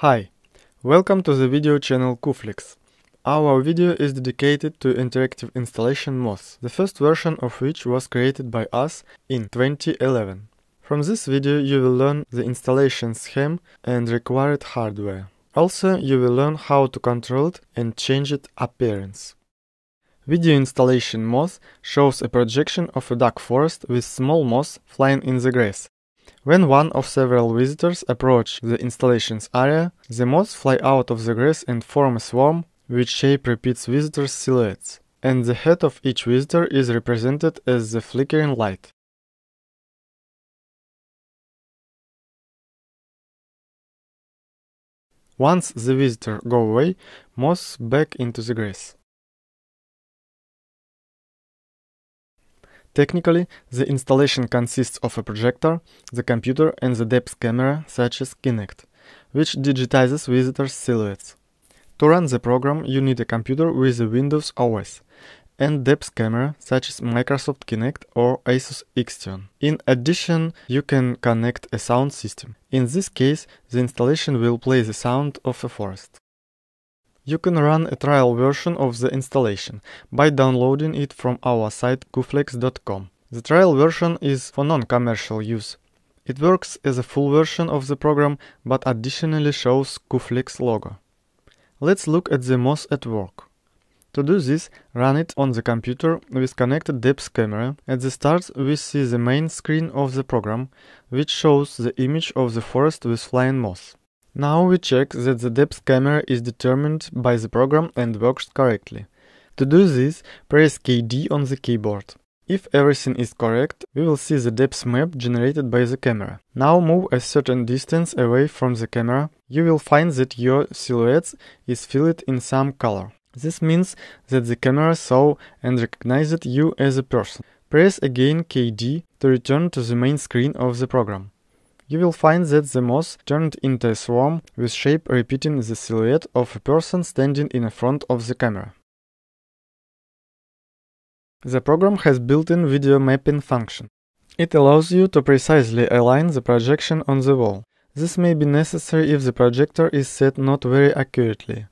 Hi, welcome to the video channel Kuflix. Our video is dedicated to interactive installation MOS, the first version of which was created by us in 2011. From this video you will learn the installation scheme and required hardware. Also you will learn how to control it and change its appearance. Video installation MOS shows a projection of a dark forest with small moss flying in the grass when one of several visitors approach the installation's area, the moths fly out of the grass and form a swarm which shape repeats visitors' silhouettes, and the head of each visitor is represented as the flickering light. Once the visitor go away, moths back into the grass. Technically, the installation consists of a projector, the computer and the depth camera such as Kinect, which digitizes visitors' silhouettes. To run the program, you need a computer with a Windows OS and depth camera such as Microsoft Kinect or Asus Xtion. In addition, you can connect a sound system. In this case, the installation will play the sound of a forest. You can run a trial version of the installation by downloading it from our site kuflex.com. The trial version is for non-commercial use. It works as a full version of the program but additionally shows Kuflex logo. Let's look at the MOS at work. To do this, run it on the computer with connected depth camera. At the start we see the main screen of the program, which shows the image of the forest with flying moss. Now we check that the depth camera is determined by the program and works correctly. To do this, press KD on the keyboard. If everything is correct, we will see the depth map generated by the camera. Now move a certain distance away from the camera. You will find that your silhouette is filled in some color. This means that the camera saw and recognized you as a person. Press again KD to return to the main screen of the program. You will find that the moth turned into a swarm with shape repeating the silhouette of a person standing in front of the camera. The program has built-in video mapping function. It allows you to precisely align the projection on the wall. This may be necessary if the projector is set not very accurately.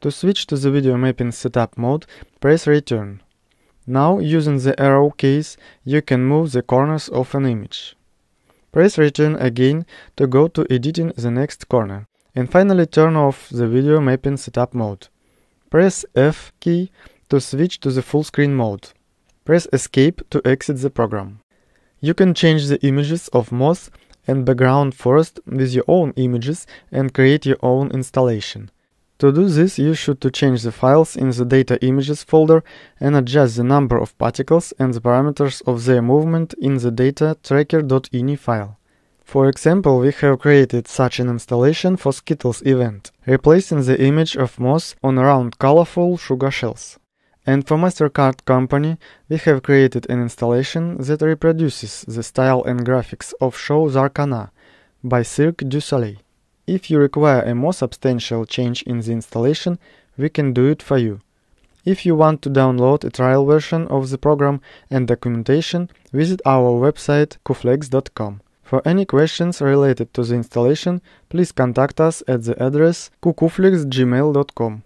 To switch to the video mapping setup mode, press return. Now, using the arrow keys, you can move the corners of an image. Press return again to go to editing the next corner. And finally turn off the video mapping setup mode. Press F key to switch to the full screen mode. Press escape to exit the program. You can change the images of moss and background forest with your own images and create your own installation. To do this you should to change the files in the data images folder and adjust the number of particles and the parameters of their movement in the data tracker.ini file. For example, we have created such an installation for Skittles event, replacing the image of moss on round colorful sugar shells. And for MasterCard company, we have created an installation that reproduces the style and graphics of show Zarkana by Cirque du Soleil. If you require a more substantial change in the installation, we can do it for you. If you want to download a trial version of the program and documentation, visit our website kuflex.com. For any questions related to the installation, please contact us at the address kukuflexgmail.com.